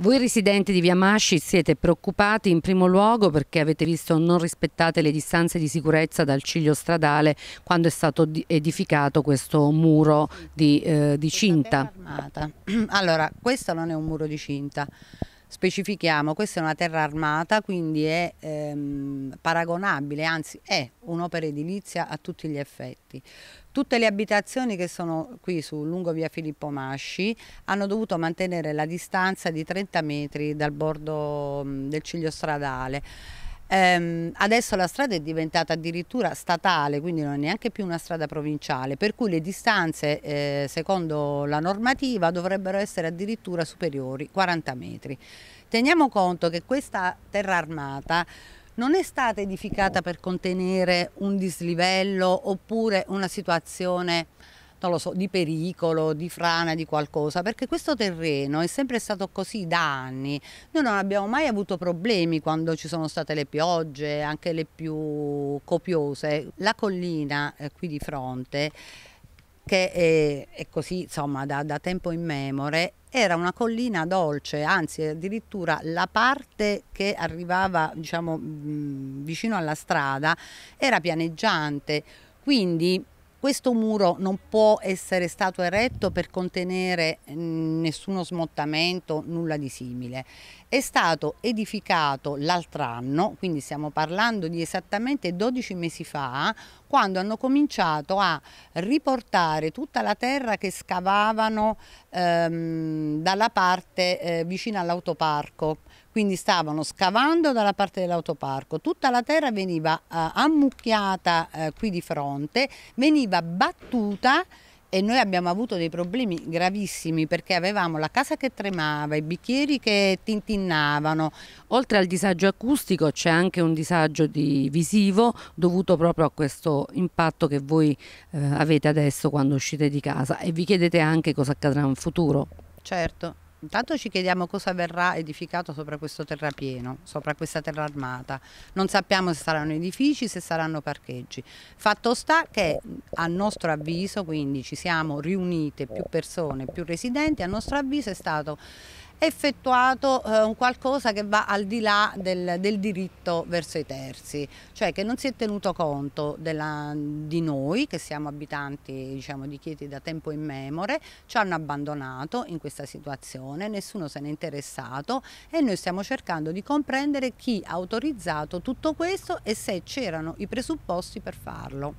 Voi residenti di Via Masci siete preoccupati in primo luogo perché avete visto non rispettate le distanze di sicurezza dal ciglio stradale quando è stato edificato questo muro di, eh, di cinta. Allora, questo non è un muro di cinta. Specifichiamo, questa è una terra armata, quindi è ehm, paragonabile, anzi è un'opera edilizia a tutti gli effetti. Tutte le abitazioni che sono qui su lungo via Filippo Masci hanno dovuto mantenere la distanza di 30 metri dal bordo mh, del ciglio stradale. Ehm, adesso la strada è diventata addirittura statale, quindi non è neanche più una strada provinciale, per cui le distanze eh, secondo la normativa dovrebbero essere addirittura superiori 40 metri. Teniamo conto che questa terra armata non è stata edificata per contenere un dislivello oppure una situazione non lo so, di pericolo, di frana, di qualcosa, perché questo terreno è sempre stato così da anni. Noi non abbiamo mai avuto problemi quando ci sono state le piogge, anche le più copiose. La collina eh, qui di fronte che è, è così insomma da, da tempo immemore era una collina dolce, anzi addirittura la parte che arrivava diciamo, mm, vicino alla strada era pianeggiante, quindi questo muro non può essere stato eretto per contenere mm, nessuno smottamento, nulla di simile. È stato edificato l'altro anno, quindi stiamo parlando di esattamente 12 mesi fa, quando hanno cominciato a riportare tutta la terra che scavavano ehm, dalla parte eh, vicina all'autoparco quindi stavano scavando dalla parte dell'autoparco, tutta la terra veniva eh, ammucchiata eh, qui di fronte, veniva battuta e noi abbiamo avuto dei problemi gravissimi perché avevamo la casa che tremava, i bicchieri che tintinnavano. Oltre al disagio acustico c'è anche un disagio di visivo dovuto proprio a questo impatto che voi eh, avete adesso quando uscite di casa e vi chiedete anche cosa accadrà in futuro. Certo, Intanto ci chiediamo cosa verrà edificato sopra questo terrapieno, sopra questa terra armata. Non sappiamo se saranno edifici, se saranno parcheggi. Fatto sta che a nostro avviso, quindi ci siamo riunite più persone, più residenti, a nostro avviso è stato effettuato eh, un qualcosa che va al di là del, del, diritto verso i terzi, cioè che non si è tenuto conto della, di noi che siamo abitanti diciamo, di Chieti da tempo immemore, ci hanno abbandonato in questa situazione, nessuno se n'è interessato e noi stiamo cercando di comprendere chi ha autorizzato tutto questo e se c'erano i presupposti per farlo.